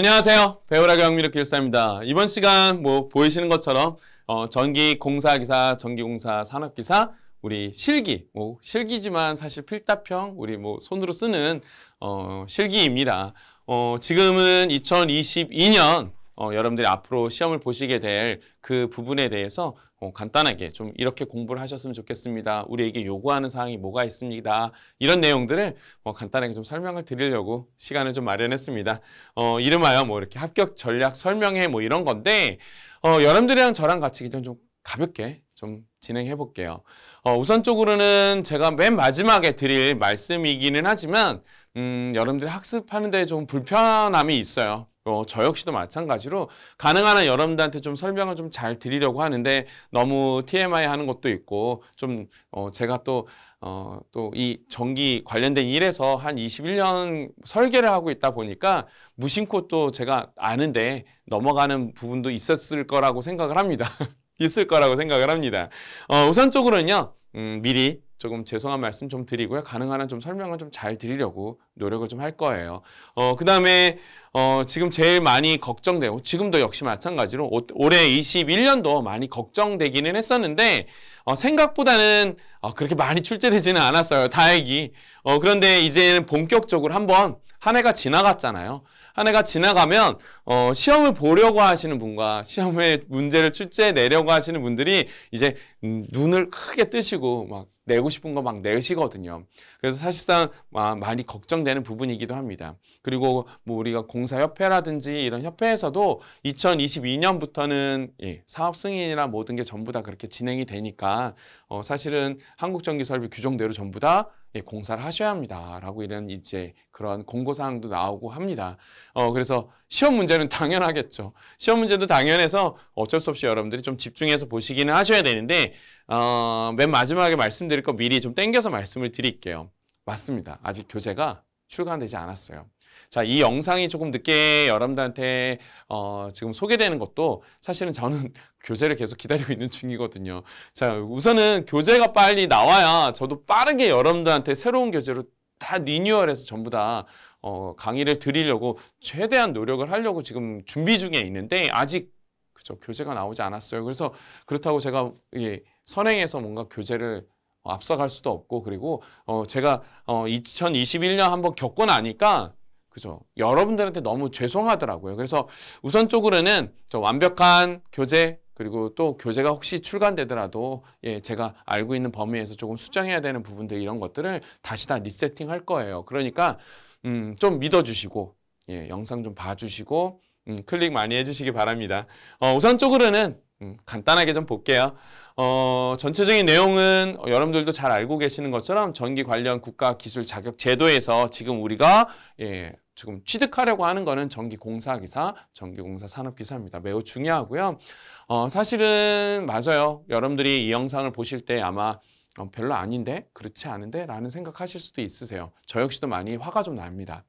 안녕하세요. 배우라기 영미력 기술사입니다. 이번 시간 뭐 보이시는 것처럼 어, 전기공사기사, 전기공사 산업기사, 우리 실기, 뭐 실기지만 사실 필답형 우리 뭐 손으로 쓰는 어, 실기입니다. 어, 지금은 2022년 어, 여러분들이 앞으로 시험을 보시게 될 그 부분에 대해서 어, 간단하게 좀 이렇게 공부를 하셨으면 좋겠습니다. 우리에게 요구하는 사항이 뭐가 있습니다. 이런 내용들을 어, 간단하게 좀 설명을 드리려고 시간을 좀 마련했습니다. 어, 이름하여 뭐 이렇게 합격 전략 설명회 뭐 이런 건데 어, 여러분들이랑 저랑 같이 그좀 가볍게 좀 진행해 볼게요. 어, 우선적으로는 제가 맨 마지막에 드릴 말씀이기는 하지만 음, 여러분들이 학습하는 데 좀 불편함이 있어요. 어, 저 역시도 마찬가지로 가능한 한 여러분들한테 좀 설명을 좀 잘 드리려고 하는데 너무 TMI 하는 것도 있고 좀 어, 제가 또 어, 또 이 전기 관련된 일에서 한 21년 설계를 하고 있다 보니까 무심코 또 제가 아는데 넘어가는 부분도 있었을 거라고 생각을 합니다. 있을 거라고 생각을 합니다. 어, 우선적으로는요, 음, 미리 조금 죄송한 말씀 좀 드리고요. 가능한 한 좀 설명을 좀 잘 드리려고 노력을 좀 할 거예요. 어, 그 다음에, 어, 지금 제일 많이 걱정되고, 지금도 역시 마찬가지로 오, 올해 21년도 많이 걱정되기는 했었는데, 어, 생각보다는 어, 그렇게 많이 출제되지는 않았어요. 다행히. 어, 그런데 이제는 본격적으로 한번 한 해가 지나갔잖아요. 한 해가 지나가면 어, 시험을 보려고 하시는 분과 시험의 문제를 출제해 내려고 하시는 분들이 이제 눈을 크게 뜨시고 막 내고 싶은 거 막 내시거든요. 그래서 사실상 많이 걱정되는 부분이기도 합니다. 그리고 뭐 우리가 공사협회라든지 이런 협회에서도 2022년부터는 예, 사업 승인이나 모든 게 전부 다 그렇게 진행이 되니까 어, 사실은 한국전기설비 규정대로 전부 다 예, 공사를 하셔야 합니다라고 이런 이제 그런 공고 사항도 나오고 합니다. 어 그래서 시험 문제는 당연하겠죠. 시험 문제도 당연해서 어쩔 수 없이 여러분들이 좀 집중해서 보시기는 하셔야 되는데 어, 맨 마지막에 말씀드릴 거 미리 좀 땡겨서 말씀을 드릴게요. 맞습니다. 아직 교재가 출간되지 않았어요. 자, 이 영상이 조금 늦게 여러분들한테 어, 지금 소개되는 것도 사실은 저는 교재를 계속 기다리고 있는 중이거든요. 자, 우선은 교재가 빨리 나와야 저도 빠르게 여러분들한테 새로운 교재로 다 리뉴얼해서 전부 다 어, 강의를 드리려고 최대한 노력을 하려고 지금 준비 중에 있는데 아직 그죠? 교재가 나오지 않았어요. 그래서 그렇다고 제가 예, 선행해서 뭔가 교재를 앞서갈 수도 없고 그리고 어 제가 어 2021년 한번 겪고 나니까 그죠? 여러분들한테 너무 죄송하더라고요. 그래서 우선 쪽으로는 완벽한 교재 그리고 또 교재가 혹시 출간되더라도 예, 제가 알고 있는 범위에서 조금 수정해야 되는 부분들 이런 것들을 다시 다 리세팅 할 거예요. 그러니까 음, 좀 믿어주시고 예, 영상 좀 봐주시고 음, 클릭 많이 해주시기 바랍니다. 어, 우선적으로는 음, 간단하게 좀 볼게요. 어, 전체적인 내용은 여러분들도 잘 알고 계시는 것처럼 전기 관련 국가 기술 자격 제도에서 지금 우리가 예, 지금 취득하려고 하는 거는 전기공사기사, 전기공사 산업기사입니다. 매우 중요하고요. 어, 사실은 맞아요. 여러분들이 이 영상을 보실 때 아마 어, 별로 아닌데? 그렇지 않은데? 라는 생각하실 수도 있으세요. 저 역시도 많이 화가 좀 납니다.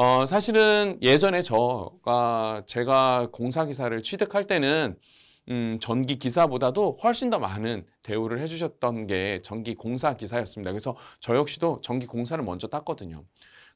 어, 사실은 예전에 저가 제가 공사 기사를 취득할 때는 음, 전기 기사보다도 훨씬 더 많은 대우를 해주셨던 게 전기 공사 기사였습니다. 그래서 저 역시도 전기 공사를 먼저 땄거든요.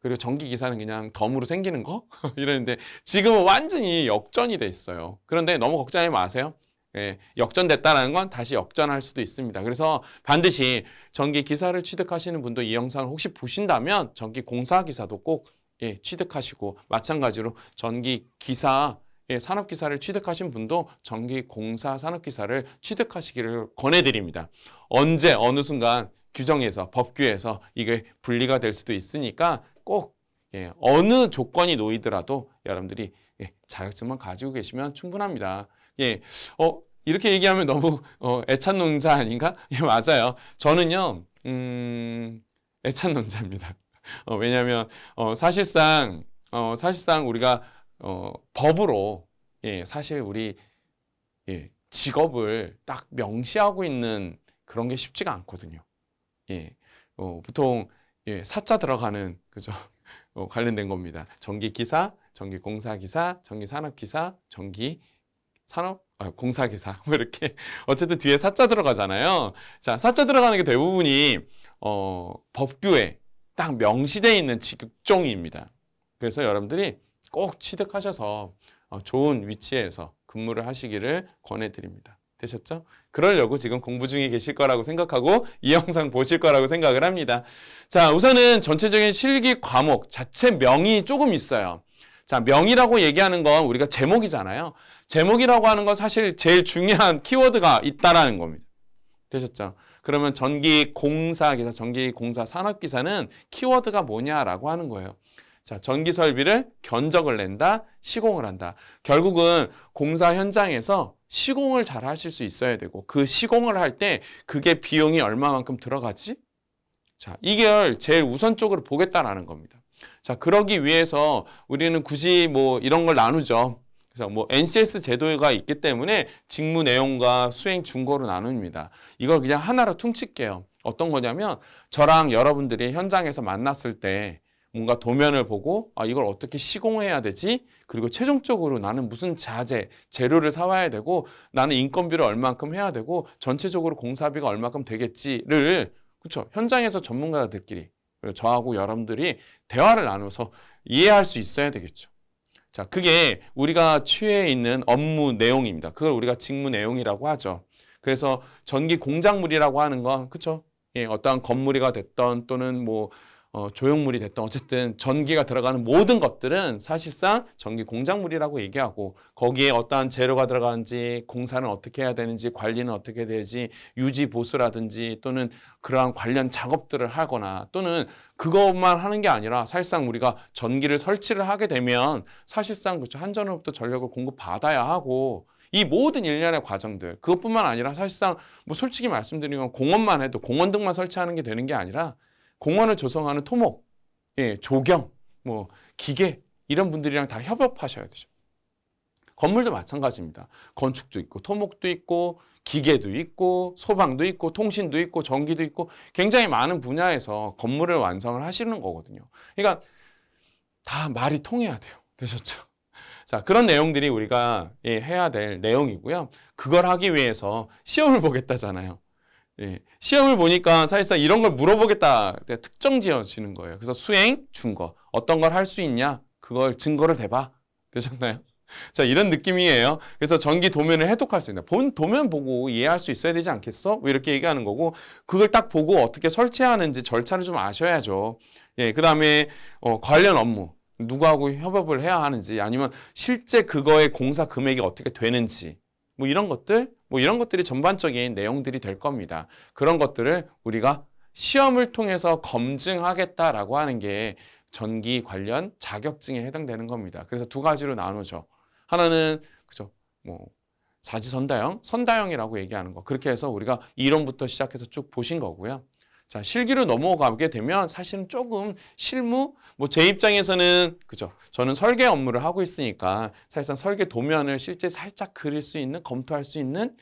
그리고 전기 기사는 그냥 덤으로 생기는 거 이러는데 지금은 완전히 역전이 돼 있어요. 그런데 너무 걱정하지 마세요. 예, 역전됐다라는 건 다시 역전할 수도 있습니다. 그래서 반드시 전기 기사를 취득하시는 분도 이 영상을 혹시 보신다면 전기 공사 기사도 꼭 예, 취득하시고 마찬가지로 전기 기사 예, 산업 기사를 취득하신 분도 전기 공사 산업 기사를 취득하시기를 권해드립니다. 언제 어느 순간 규정에서 법규에서 이게 분리가 될 수도 있으니까 꼭 예, 어느 조건이 놓이더라도 여러분들이 예, 자격증만 가지고 계시면 충분합니다. 예, 어, 이렇게 얘기하면 너무 어, 애찬 농자 아닌가? 예, 맞아요. 저는요, 음, 애찬 농자입니다. 어, 왜냐하면 어, 사실상 어, 사실상 우리가 어, 법으로 예, 사실 우리 예, 직업을 딱 명시하고 있는 그런 게 쉽지가 않거든요. 예, 어, 보통 예, 사자 들어가는 그죠 어, 관련된 겁니다. 전기 기사, 전기 공사 기사, 전기 산업 기사, 전기 산업 아, 공사 기사 뭐 이렇게 어쨌든 뒤에 사자 들어가잖아요. 자 사자 들어가는 게 대부분이 어, 법규에 딱 명시되어 있는 직종입니다. 그래서 여러분들이 꼭 취득하셔서 어, 좋은 위치에서 근무를 하시기를 권해드립니다. 되셨죠? 그러려고 지금 공부 중에 계실 거라고 생각하고 이 영상 보실 거라고 생각을 합니다. 자, 우선은 전체적인 실기 과목 자체 명이 조금 있어요. 자, 명이라고 얘기하는 건 우리가 제목이잖아요. 제목이라고 하는 건 사실 제일 중요한 키워드가 있다라는 겁니다. 되셨죠? 그러면 전기 공사 기사, 전기 공사 산업 기사는 키워드가 뭐냐라고 하는 거예요. 자, 전기 설비를 견적을 낸다, 시공을 한다. 결국은 공사 현장에서 시공을 잘 하실 수 있어야 되고 그 시공을 할 때 그게 비용이 얼마만큼 들어가지? 자, 이걸 제일 우선적으로 보겠다라는 겁니다. 자, 그러기 위해서 우리는 굳이 뭐 이런 걸 나누죠. 그래서 뭐 NCS 제도가 있기 때문에 직무 내용과 수행 중고로 나눕니다. 이걸 그냥 하나로 퉁칠게요. 어떤 거냐면 저랑 여러분들이 현장에서 만났을 때 뭔가 도면을 보고 아 이걸 어떻게 시공해야 되지? 그리고 최종적으로 나는 무슨 자재, 재료를 사와야 되고 나는 인건비를 얼만큼 해야 되고 전체적으로 공사비가 얼만큼 되겠지를 그렇죠 현장에서 전문가들끼리 그리고 저하고 여러분들이 대화를 나눠서 이해할 수 있어야 되겠죠. 자, 그게 우리가 취해 있는 업무 내용입니다. 그걸 우리가 직무 내용이라고 하죠. 그래서 전기 공작물이라고 하는 건 그쵸? 예, 어떠한 건물이가 됐던 또는 뭐 어, 조형물이 됐던 어쨌든 전기가 들어가는 모든 것들은 사실상 전기 공작물이라고 얘기하고 거기에 어떠한 재료가 들어가는지 공사는 어떻게 해야 되는지 관리는 어떻게 되지 유지 보수라든지 또는 그러한 관련 작업들을 하거나 또는 그것만 하는 게 아니라 사실상 우리가 전기를 설치를 하게 되면 사실상 그렇죠 한전으로부터 전력을 공급받아야 하고 이 모든 일련의 과정들 그것뿐만 아니라 사실상 뭐 솔직히 말씀드리면 공원만 해도 공원 등만 설치하는 게 되는 게 아니라 공원을 조성하는 토목, 예, 조경, 뭐 기계 이런 분들이랑 다 협업하셔야 되죠. 건물도 마찬가지입니다. 건축도 있고 토목도 있고 기계도 있고 소방도 있고 통신도 있고 전기도 있고 굉장히 많은 분야에서 건물을 완성을 하시는 거거든요. 그러니까 다 말이 통해야 돼요. 되셨죠? 자, 그런 내용들이 우리가 예, 해야 될 내용이고요. 그걸 하기 위해서 시험을 보겠다잖아요. 예, 시험을 보니까 사실상 이런 걸 물어보겠다. 특정 지어지는 거예요. 그래서 수행, 준거 어떤 걸 할 수 있냐? 그걸 증거를 대봐. 되셨나요? 자, 이런 느낌이에요. 그래서 전기 도면을 해독할 수있는본 도면 보고 이해할 수 있어야 되지 않겠어? 뭐 이렇게 얘기하는 거고, 그걸 딱 보고 어떻게 설치하는지 절차를 좀 아셔야죠. 예, 그 다음에, 어, 관련 업무. 누구하고 협업을 해야 하는지, 아니면 실제 그거의 공사 금액이 어떻게 되는지. 뭐 이런 것들, 뭐 이런 것들이 전반적인 내용들이 될 겁니다. 그런 것들을 우리가 시험을 통해서 검증하겠다라고 하는 게 전기 관련 자격증에 해당되는 겁니다. 그래서 두 가지로 나누죠. 하나는 그죠 뭐 사지선다형, 선다형이라고 얘기하는 거. 그렇게 해서 우리가 이론부터 시작해서 쭉 보신 거고요. 자, 실기로 넘어가게 되면 사실은 조금 실무, 뭐 제 입장에서는, 그죠. 저는 설계 업무를 하고 있으니까 사실상 설계 도면을 실제 살짝 그릴 수 있는, 검토할 수 있는,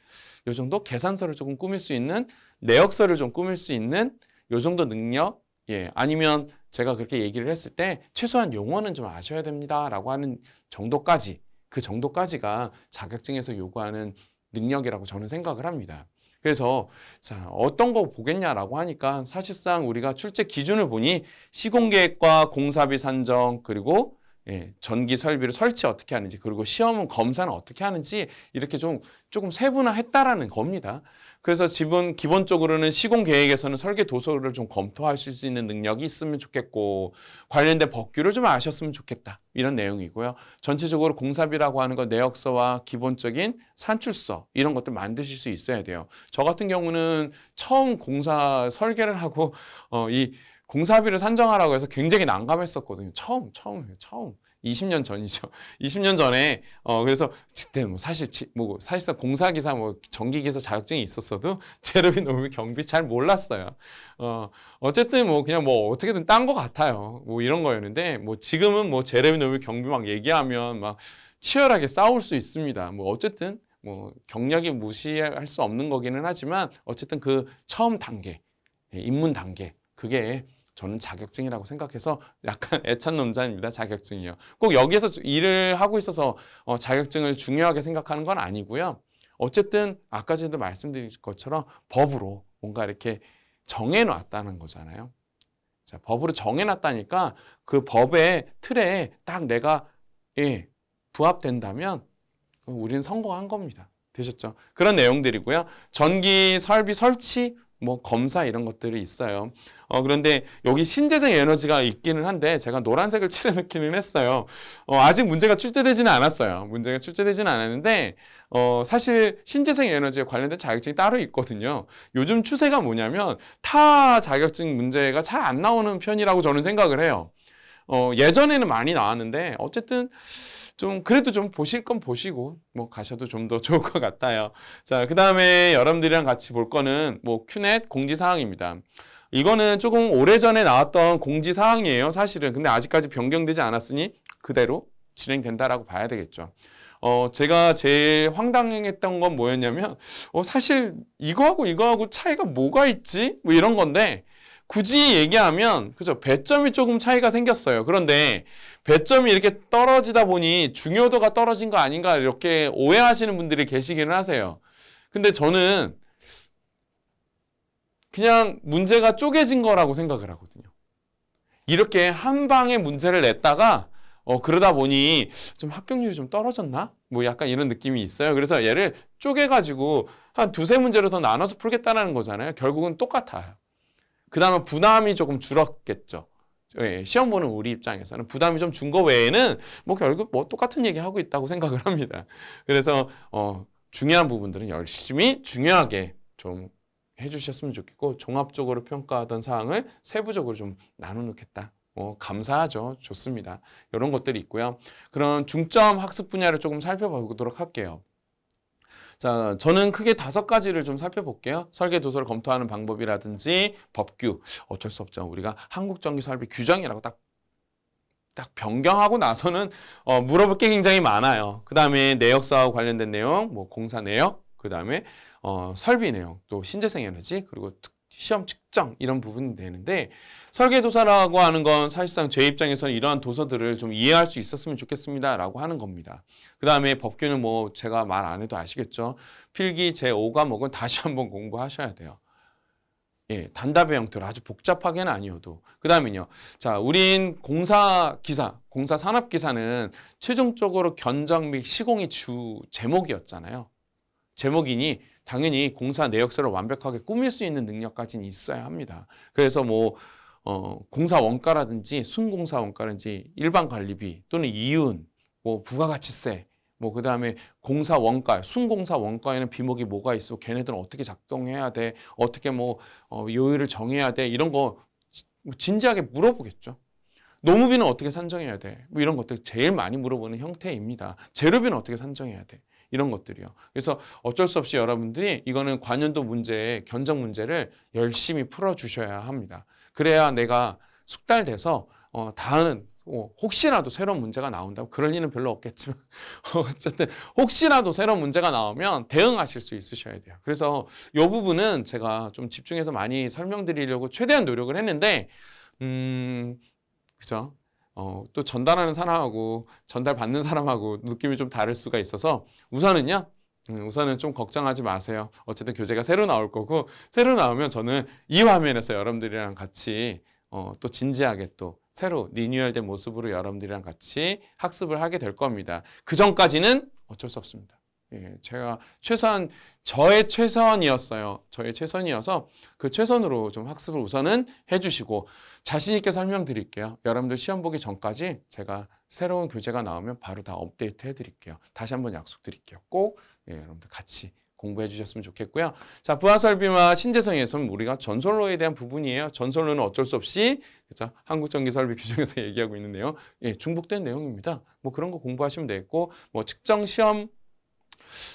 요 정도 계산서를 조금 꾸밀 수 있는, 내역서를 좀 꾸밀 수 있는, 요 정도 능력, 예, 아니면 제가 그렇게 얘기를 했을 때 최소한 용어는 좀 아셔야 됩니다. 라고 하는 정도까지, 그 정도까지가 자격증에서 요구하는 능력이라고 저는 생각을 합니다. 그래서 자, 어떤 거 보겠냐라고 하니까 사실상 우리가 출제 기준을 보니 시공계획과 공사비 산정 그리고 예, 전기 설비를 설치 어떻게 하는지 그리고 시험은 검사는 어떻게 하는지 이렇게 좀 조금 세분화했다라는 겁니다. 그래서 집은 기본적으로는 시공 계획에서는 설계 도서를 좀 검토하실 수 있는 능력이 있으면 좋겠고 관련된 법규를 좀 아셨으면 좋겠다 이런 내용이고요. 전체적으로 공사비라고 하는 건 내역서와 기본적인 산출서 이런 것들 만드실 수 있어야 돼요. 저 같은 경우는 처음 공사 설계를 하고 어, 이 공사비를 산정하라고 해서 굉장히 난감했었거든요. 처음, 처음, 처음. 20년 전이죠. 20년 전에 어 그래서 그때 뭐 사실 뭐 사실상 공사기사 뭐 전기기사 자격증이 있었어도 제로비 노무 경비 잘 몰랐어요. 어 어쨌든 뭐 그냥 뭐 어떻게든 딴 거 같아요. 뭐 이런 거였는데 뭐 지금은 뭐 제로비 노무 경비 막 얘기하면 막 치열하게 싸울 수 있습니다. 뭐 어쨌든 뭐 경력이 무시할 수 없는 거기는 하지만 어쨌든 그 처음 단계 예, 입문 단계 그게 저는 자격증이라고 생각해서 약간 애찬 놈자입니다. 자격증이요. 꼭 여기에서 일을 하고 있어서 어, 자격증을 중요하게 생각하는 건 아니고요. 어쨌든 아까 전에도 말씀드린 것처럼 법으로 뭔가 이렇게 정해놨다는 거잖아요. 자, 법으로 정해놨다니까 그 법의 틀에 딱 내가 예, 부합된다면 우리는 성공한 겁니다. 되셨죠? 그런 내용들이고요. 전기 설비 설치 뭐 검사 이런 것들이 있어요. 어, 그런데 여기 신재생 에너지가 있기는 한데 제가 노란색을 칠해놓기는 했어요. 어, 아직 문제가 출제되지는 않았어요. 문제가 출제되지는 않았는데 어, 사실 신재생 에너지에 관련된 자격증이 따로 있거든요. 요즘 추세가 뭐냐면 타 자격증 문제가 잘 안 나오는 편이라고 저는 생각을 해요. 어, 예전에는 많이 나왔는데 어쨌든 좀 그래도 좀 보실 건 보시고 뭐 가셔도 좀 더 좋을 것 같아요. 자, 그 다음에 여러분들이랑 같이 볼 거는 뭐 큐넷 공지사항입니다. 이거는 조금 오래전에 나왔던 공지사항이에요. 사실은. 근데 아직까지 변경되지 않았으니 그대로 진행된다라고 봐야 되겠죠. 어, 제가 제일 황당했던 건 뭐였냐면, 어, 사실 이거하고 이거하고 차이가 뭐가 있지? 뭐 이런 건데, 굳이 얘기하면 그죠 배점이 조금 차이가 생겼어요. 그런데 배점이 이렇게 떨어지다 보니 중요도가 떨어진 거 아닌가 이렇게 오해하시는 분들이 계시기는 하세요. 근데 저는 그냥 문제가 쪼개진 거라고 생각을 하거든요. 이렇게 한 방에 문제를 냈다가 어 그러다 보니 좀 합격률이 좀 떨어졌나? 뭐 약간 이런 느낌이 있어요. 그래서 얘를 쪼개가지고 한 두세 문제로 더 나눠서 풀겠다는 거잖아요. 결국은 똑같아요. 그 다음에 부담이 조금 줄었겠죠. 예, 시험 보는 우리 입장에서는 부담이 좀 준 거 외에는 뭐 결국 뭐 똑같은 얘기 하고 있다고 생각을 합니다. 그래서 어, 중요한 부분들은 열심히 중요하게 좀 해주셨으면 좋겠고 종합적으로 평가하던 사항을 세부적으로 좀 나눠 놓겠다. 뭐 감사하죠. 좋습니다. 이런 것들이 있고요. 그런 중점 학습 분야를 조금 살펴보도록 할게요. 자, 저는 크게 다섯 가지를 좀 살펴볼게요. 설계 도서를 검토하는 방법이라든지 법규. 어쩔 수 없죠. 우리가 한국 전기 설비 규정이라고 딱 딱 변경하고 나서는 어, 물어볼 게 굉장히 많아요. 그 다음에 내역사와 관련된 내용, 뭐 공사 내역, 그 다음에 어, 설비 내용, 또 신재생 에너지, 그리고 특 시험 측정 이런 부분이 되는데 설계도사라고 하는 건 사실상 제 입장에서는 이러한 도서들을 좀 이해할 수 있었으면 좋겠습니다 라고 하는 겁니다 그 다음에 법규는 뭐 제가 말 안 해도 아시겠죠 필기 제5과목은 다시 한번 공부하셔야 돼요 예, 단답의 형태로 아주 복잡하게는 아니어도 그 다음은요 자 우린 공사 기사 공사 산업 기사는 최종적으로 견적 및 시공이 주 제목이었잖아요 제목이니 당연히 공사 내역서를 완벽하게 꾸밀 수 있는 능력까지는 있어야 합니다. 그래서 뭐 어, 공사 원가라든지 순공사 원가든지 일반 관리비 또는 이윤, 뭐 부가가치세, 뭐 그다음에 공사 원가, 순공사 원가에는 비목이 뭐가 있어? 걔네들은 어떻게 작동해야 돼? 어떻게 뭐 어, 요율을 정해야 돼? 이런 거 진지하게 물어보겠죠. 노무비는 어떻게 산정해야 돼? 뭐 이런 것들 제일 많이 물어보는 형태입니다. 재료비는 어떻게 산정해야 돼? 이런 것들이요. 그래서 어쩔 수 없이 여러분들이 이거는 관연도 문제, 견적 문제를 열심히 풀어주셔야 합니다. 그래야 내가 숙달돼서 어, 다음은 어, 혹시라도 새로운 문제가 나온다고 그럴 일은 별로 없겠지만 어쨌든 혹시라도 새로운 문제가 나오면 대응하실 수 있으셔야 돼요. 그래서 이 부분은 제가 좀 집중해서 많이 설명드리려고 최대한 노력을 했는데 음 그죠? 어, 또 전달하는 사람하고 전달받는 사람하고 느낌이 좀 다를 수가 있어서 우선은요. 음, 우선은 좀 걱정하지 마세요. 어쨌든 교재가 새로 나올 거고 새로 나오면 저는 이 화면에서 여러분들이랑 같이 어, 또 진지하게 또 새로 리뉴얼된 모습으로 여러분들이랑 같이 학습을 하게 될 겁니다. 그 전까지는 어쩔 수 없습니다. 예, 제가 최소한 저의 최선이었어요. 저의 최선이어서 그 최선으로 좀 학습을 우선은 해주시고 자신 있게 설명드릴게요. 여러분들 시험 보기 전까지 제가 새로운 교재가 나오면 바로 다 업데이트 해드릴게요. 다시 한번 약속드릴게요. 꼭 예, 여러분들 같이 공부해 주셨으면 좋겠고요. 자, 부하설비와 신재성에서는 우리가 전설로에 대한 부분이에요. 전설로는 어쩔 수 없이 그죠? 한국전기설비 규정에서 얘기하고 있는데요. 예, 중복된 내용입니다. 뭐 그런 거 공부하시면 되겠고 뭐 측정 시험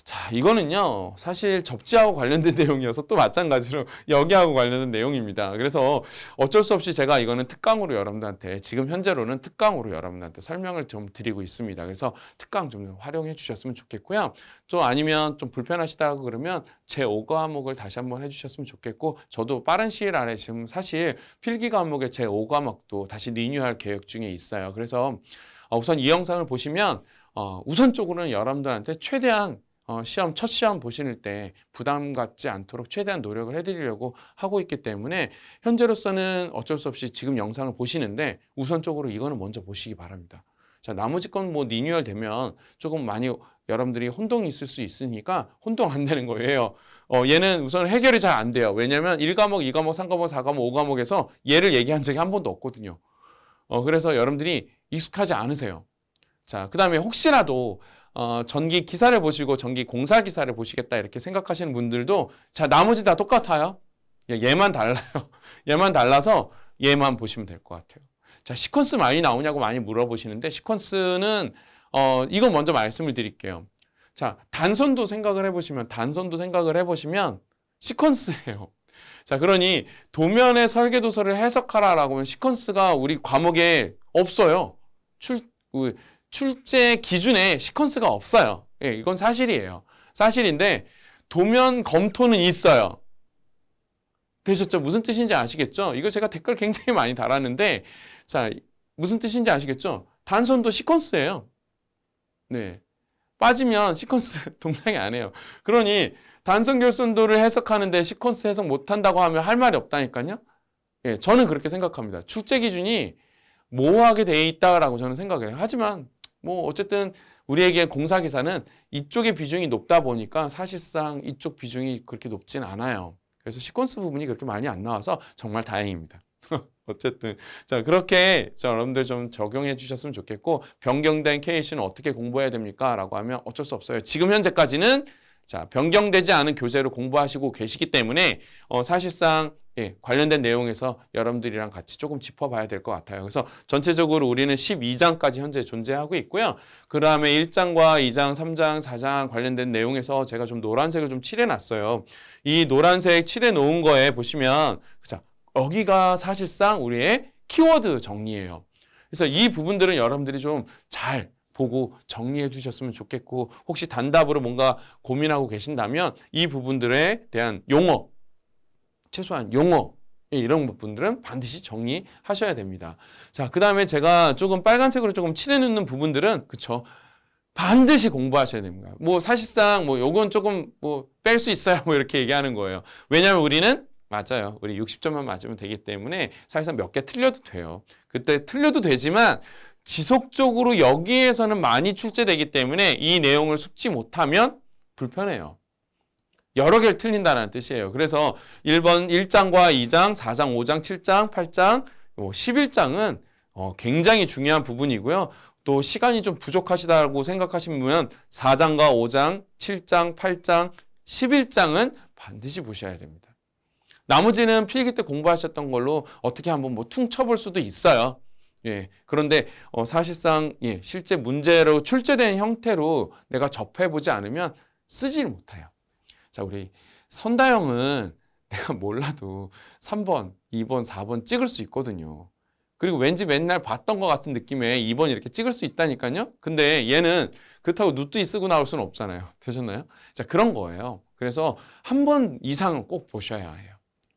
자, 이거는요. 사실 접지하고 관련된 내용이어서 또 마찬가지로 여기하고 관련된 내용입니다. 그래서 어쩔 수 없이 제가 이거는 특강으로 여러분들한테 지금 현재로는 특강으로 여러분들한테 설명을 좀 드리고 있습니다. 그래서 특강 좀 활용해 주셨으면 좋겠고요. 또 아니면 좀 불편하시다고 그러면 제 5과목을 다시 한번 해 주셨으면 좋겠고 저도 빠른 시일 안에 지금 사실 필기 과목의 제 5과목도 다시 리뉴얼 계획 중에 있어요. 그래서 어, 우선 이 영상을 보시면 어, 우선 적으로는 여러분들한테 최대한 어, 시험 첫 시험 보실 때 부담 갖지 않도록 최대한 노력을 해드리려고 하고 있기 때문에 현재로서는 어쩔 수 없이 지금 영상을 보시는데 우선적으로 이거는 먼저 보시기 바랍니다. 자 나머지 건 뭐 리뉴얼 되면 조금 많이 여러분들이 혼동이 있을 수 있으니까 혼동 안 되는 거예요. 어, 얘는 우선 해결이 잘 안 돼요. 왜냐면 하1과목2과목3과목4과목5과목에서 얘를 얘기한 적이 한 번도 없거든요. 어, 그래서 여러분들이 익숙하지 않으세요. 자, 그 다음에 혹시라도 어, 전기 기사를 보시고 전기 공사 기사를 보시겠다 이렇게 생각하시는 분들도 자 나머지 다 똑같아요. 예, 얘만 달라요. 얘만 달라서 얘만 보시면 될 것 같아요. 자 시퀀스 많이 나오냐고 많이 물어보시는데 시퀀스는 어, 이거 먼저 말씀을 드릴게요. 자 단선도 생각을 해보시면 단선도 생각을 해보시면 시퀀스예요. 자 그러니 도면의 설계 도서를 해석하라라고 하면 시퀀스가 우리 과목에 없어요. 출 출제 기준에 시퀀스가 없어요. 예, 이건 사실이에요. 사실인데 도면 검토는 있어요. 되셨죠? 무슨 뜻인지 아시겠죠? 이거 제가 댓글 굉장히 많이 달았는데 자 무슨 뜻인지 아시겠죠? 단선도 시퀀스예요. 네 빠지면 시퀀스 동작이 안 해요. 그러니 단선 결선도를 해석하는데 시퀀스 해석 못한다고 하면 할 말이 없다니까요. 예, 저는 그렇게 생각합니다. 출제 기준이 모호하게 돼 있다라고 저는 생각을 해요. 하지만 뭐 어쨌든 우리에게 공사기사는 이쪽의 비중이 높다 보니까 사실상 이쪽 비중이 그렇게 높진 않아요. 그래서 시퀀스 부분이 그렇게 많이 안 나와서 정말 다행입니다. 어쨌든 자 그렇게 자, 여러분들 좀 적용해 주셨으면 좋겠고 변경된 케이스는 어떻게 공부해야 됩니까? 라고 하면 어쩔 수 없어요. 지금 현재까지는 자 변경되지 않은 교재로 공부하시고 계시기 때문에 어, 사실상 예, 관련된 내용에서 여러분들이랑 같이 조금 짚어봐야 될 것 같아요. 그래서 전체적으로 우리는 12장까지 현재 존재하고 있고요. 그 다음에 1장과 2장, 3장, 4장 관련된 내용에서 제가 좀 노란색을 좀 칠해놨어요. 이 노란색 칠해놓은 거에 보시면 그죠? 여기가 사실상 우리의 키워드 정리예요. 그래서 이 부분들은 여러분들이 좀 잘 보고 정리해 두셨으면 좋겠고 혹시 단답으로 뭔가 고민하고 계신다면 이 부분들에 대한 용어 최소한 용어 예, 이런 부분들은 반드시 정리하셔야 됩니다. 자, 그 다음에 제가 조금 빨간색으로 조금 칠해놓는 부분들은 그쵸 반드시 공부하셔야 됩니다. 뭐 사실상 뭐 요건 조금 뭐뺄 수 있어요. 뭐 이렇게 얘기하는 거예요. 왜냐하면 우리는 맞아요. 우리 60점만 맞으면 되기 때문에 사실상 몇 개 틀려도 돼요. 그때 틀려도 되지만 지속적으로 여기에서는 많이 출제되기 때문에 이 내용을 숙지 못하면 불편해요. 여러 개를 틀린다는 뜻이에요. 그래서 1번 1장과 2장, 4장, 5장, 7장, 8장, 11장은 뭐 어, 굉장히 중요한 부분이고요. 또 시간이 좀 부족하시다고 생각하시면 4장과 5장, 7장, 8장, 11장은 반드시 보셔야 됩니다. 나머지는 필기 때 공부하셨던 걸로 어떻게 한번 뭐 퉁쳐볼 수도 있어요. 예. 그런데 어 사실상 예, 실제 문제로 출제된 형태로 내가 접해보지 않으면 쓰질 못해요. 자, 우리 선다형은 내가 몰라도 3번, 2번, 4번 찍을 수 있거든요. 그리고 왠지 맨날 봤던 것 같은 느낌에 2번 이렇게 찍을 수 있다니까요. 근데 얘는 그렇다고 누뚜이 쓰고 나올 수는 없잖아요. 되셨나요? 자, 그런 거예요. 그래서 한 번 이상은 꼭 보셔야 해요.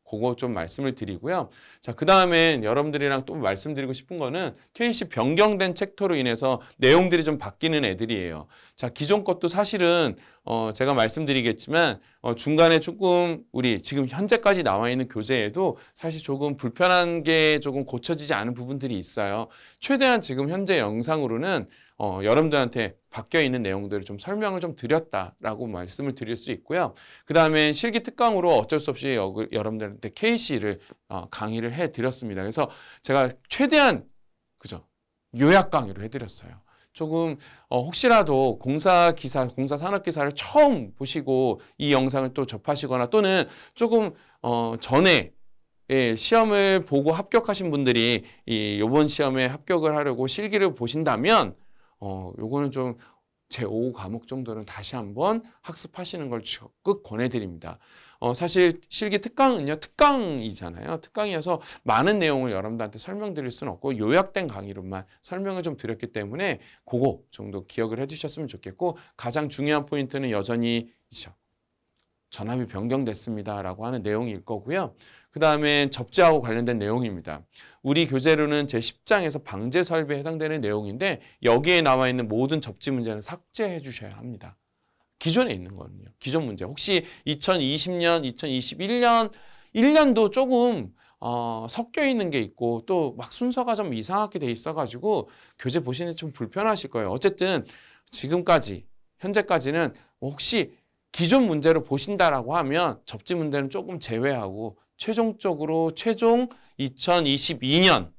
그거 좀 말씀을 드리고요. 자, 그다음에 여러분들이랑 또 말씀드리고 싶은 거는 KC 변경된 챕터로 인해서 내용들이 좀 바뀌는 애들이에요. 자, 기존 것도 사실은 어, 제가 말씀드리겠지만 어, 중간에 조금 우리 지금 현재까지 나와 있는 교재에도 사실 조금 불편한 게 조금 고쳐지지 않은 부분들이 있어요. 최대한 지금 현재 영상으로는 어, 여러분들한테 바뀌어 있는 내용들을 좀 설명을 좀 드렸다라고 말씀을 드릴 수 있고요. 그 다음에 실기 특강으로 어쩔 수 없이 여, 러분들한테 KC를 어, 강의를 해 드렸습니다. 그래서 제가 최대한 그죠 요약 강의로 해드렸어요. 조금 어, 혹시라도 공사 기사, 공사 산업 기사를 처음 보시고 이 영상을 또 접하시거나 또는 조금 어, 전에 예, 시험을 보고 합격하신 분들이 이 요번 시험에 합격을 하려고 실기를 보신다면 어, 요거는 좀 제5 과목 정도는 다시 한번 학습하시는 걸 적극 권해드립니다. 어, 사실 실기 특강은요, 특강이잖아요. 특강이어서 많은 내용을 여러분들한테 설명드릴 수는 없고 요약된 강의로만 설명을 좀 드렸기 때문에 그거 정도 기억을 해주셨으면 좋겠고 가장 중요한 포인트는 여전히 전압이 변경됐습니다라고 하는 내용일 거고요. 그 다음에 접제하고 관련된 내용입니다. 우리 교재로는 제10장에서 방제 설비에 해당되는 내용인데 여기에 나와 있는 모든 접지 문제는 삭제해 주셔야 합니다. 기존에 있는 거는요. 기존 문제. 혹시 2020년, 2021년 1년도 조금 어, 섞여 있는 게 있고 또 막 순서가 좀 이상하게 돼 있어가지고 교재 보시는 좀 불편하실 거예요. 어쨌든 지금까지 현재까지는 혹시 기존 문제로 보신다라고 하면 접지 문제는 조금 제외하고 최종적으로 최종 2022년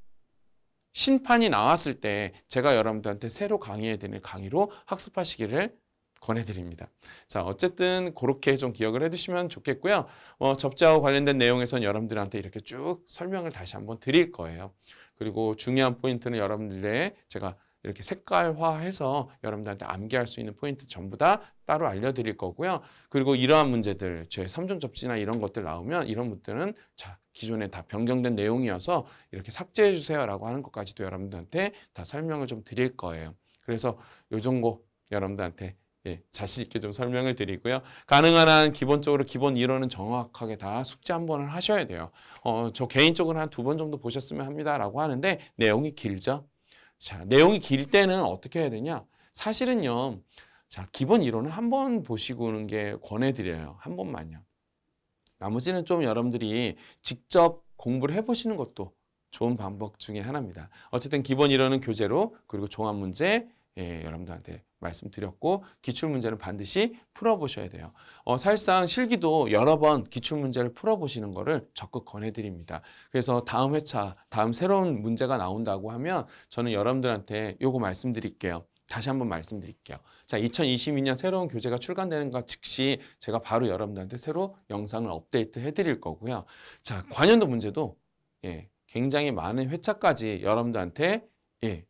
심판이 나왔을 때 제가 여러분들한테 새로 강의해드릴 강의로 학습하시기를 권해드립니다. 자, 어쨌든 그렇게 좀 기억을 해두시면 좋겠고요. 어, 접자와 관련된 내용에선 여러분들한테 이렇게 쭉 설명을 다시 한번 드릴 거예요. 그리고 중요한 포인트는 여러분들의 제가 이렇게 색깔화해서 여러분들한테 암기할 수 있는 포인트 전부 다 따로 알려드릴 거고요. 그리고 이러한 문제들, 제3종 접지나 이런 것들 나오면 이런 것들은 자 기존에 다 변경된 내용이어서 이렇게 삭제해 주세요라고 하는 것까지도 여러분들한테 다 설명을 좀 드릴 거예요. 그래서 요 정도 여러분들한테 예, 자신 있게 좀 설명을 드리고요. 가능한 한 기본적으로 기본 이론은 정확하게 다 숙제 한 번을 하셔야 돼요. 어, 저 개인적으로 한 두 번 정도 보셨으면 합니다라고 하는데 내용이 길죠. 자, 내용이 길 때는 어떻게 해야 되냐? 사실은요. 자, 기본 이론은 한 번 보시고 오는 게 권해드려요. 한 번만요. 나머지는 좀 여러분들이 직접 공부를 해보시는 것도 좋은 방법 중에 하나입니다. 어쨌든 기본 이론은 교재로 그리고 종합문제 예, 여러분들한테 말씀드렸고 기출문제는 반드시 풀어보셔야 돼요. 어, 사실상 실기도 여러 번 기출문제를 풀어보시는 것을 적극 권해드립니다. 그래서 다음 회차, 다음 새로운 문제가 나온다고 하면 저는 여러분들한테 요거 말씀드릴게요. 다시 한번 말씀드릴게요. 자, 2022년 새로운 교재가 출간되는 것 즉시 제가 바로 여러분들한테 새로 영상을 업데이트 해드릴 거고요. 자, 관연도 문제도 예, 굉장히 많은 회차까지 여러분들한테 예,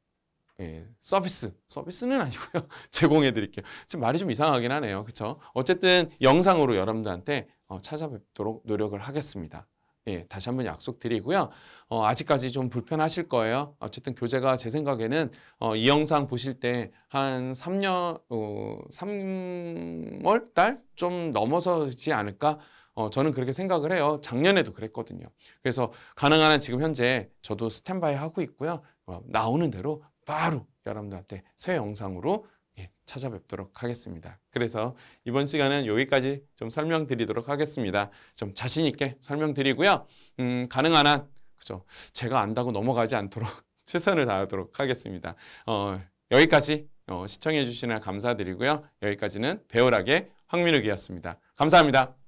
예, 서비스, 서비스는 아니고요. 제공해 드릴게요. 지금 말이 좀 이상하긴 하네요. 그렇죠? 어쨌든 영상으로 여러분들한테 어, 찾아뵙도록 노력을 하겠습니다. 예, 다시 한번 약속드리고요. 어, 아직까지 좀 불편하실 거예요. 어쨌든 교재가 제 생각에는 어, 이 영상 보실 때 한 3년, 어, 3월 달 좀 넘어서지 않을까? 어, 저는 그렇게 생각을 해요. 작년에도 그랬거든요. 그래서 가능한 한 지금 현재 저도 스탠바이 하고 있고요. 어, 나오는 대로 바로 여러분들한테 새 영상으로 예, 찾아뵙도록 하겠습니다. 그래서 이번 시간은 여기까지 좀 설명드리도록 하겠습니다. 좀 자신 있게 설명드리고요. 음, 가능한 한 그죠? 제가 안다고 넘어가지 않도록 최선을 다하도록 하겠습니다. 어, 여기까지 어, 시청해 주시나 감사드리고요. 여기까지는 배우락의 황민욱이었습니다. 감사합니다.